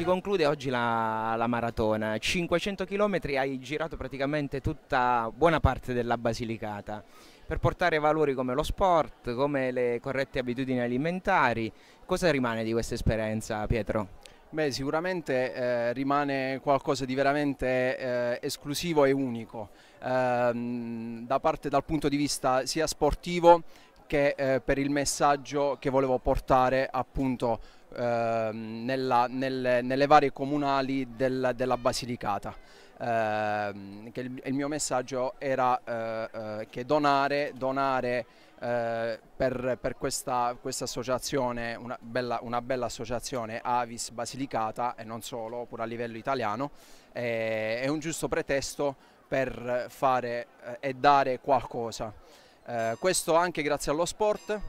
si conclude oggi la, la, maratona. 500 km hai girato praticamente tutta buona parte della Basilicata per portare valori come lo sport, come le corrette abitudini alimentari. Cosa rimane di questa esperienza, Pietro? Beh, sicuramente eh, rimane qualcosa di veramente eh, esclusivo e unico eh, da parte, dal punto di vista sia sportivo che eh, per il messaggio che volevo portare appunto eh, nella, nelle, nelle, varie comunali del, della Basilicata. Eh, il, il, mio messaggio era eh, eh, che donare, donare eh, per, per, questa, questa associazione, una bella, una bella, associazione Avis Basilicata e non solo, pure a livello italiano, è un giusto pretesto per fare e dare qualcosa. Eh, questo anche grazie allo sport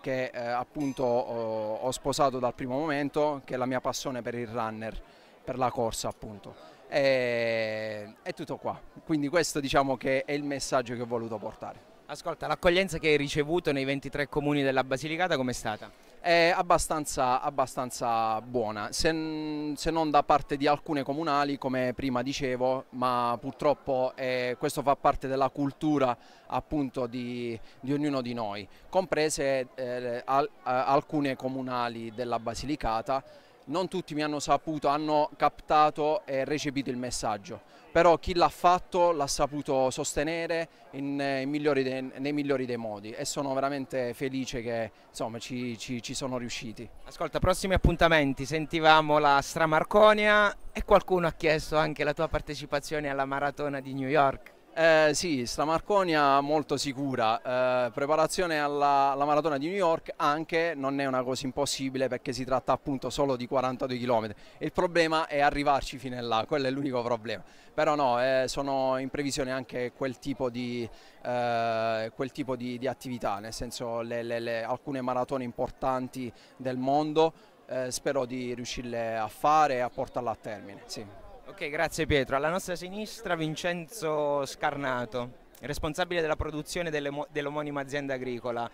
che eh, appunto ho, ho, sposato dal primo momento, che è la mia passione per il runner, per la corsa appunto. E, è tutto qua, quindi questo diciamo che è il messaggio che ho voluto portare. Ascolta, l'accoglienza che hai ricevuto nei 23 comuni della Basilicata com'è stata? è abbastanza, abbastanza buona, se, se, non da parte di alcune comunali come prima dicevo, ma purtroppo eh, questo fa parte della cultura appunto di, di ognuno di noi, comprese eh, al, eh, alcune comunali della Basilicata non tutti mi hanno saputo, hanno captato e recepito il messaggio, però chi l'ha fatto l'ha saputo sostenere in, eh, in migliori de, nei migliori dei modi e sono veramente felice che insomma, ci, ci, ci, sono riusciti. Ascolta, prossimi appuntamenti, sentivamo la Stramarconia e qualcuno ha chiesto anche la tua partecipazione alla maratona di New York. Eh, sì, sta Marconia molto sicura, eh, preparazione alla, alla, maratona di New York anche non è una cosa impossibile perché si tratta appunto solo di 42 km, il problema è arrivarci fino là, quello è l'unico problema, però no, eh, sono in previsione anche quel tipo di, eh, quel tipo di, di attività, nel senso le, le, le, alcune maratone importanti del mondo, eh, spero di riuscirle a fare e a portarle a termine. Sì. Ok, grazie Pietro. Alla nostra sinistra Vincenzo Scarnato, responsabile della produzione dell'omonima azienda agricola.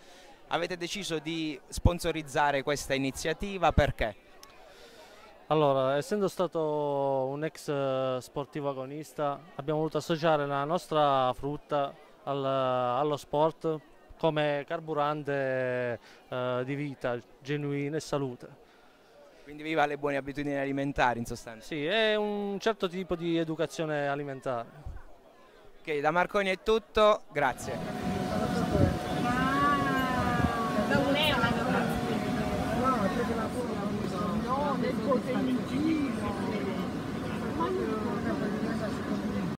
Avete deciso di sponsorizzare questa iniziativa perché? Allora, essendo stato un ex eh, sportivo agonista, abbiamo voluto associare la nostra frutta al, eh, allo sport come carburante eh, di vita genuina e salute. Quindi viva le buone abitudini alimentari in sostanza. Sì, è un certo tipo di educazione alimentare. Ok, da Marconi è tutto, grazie. No,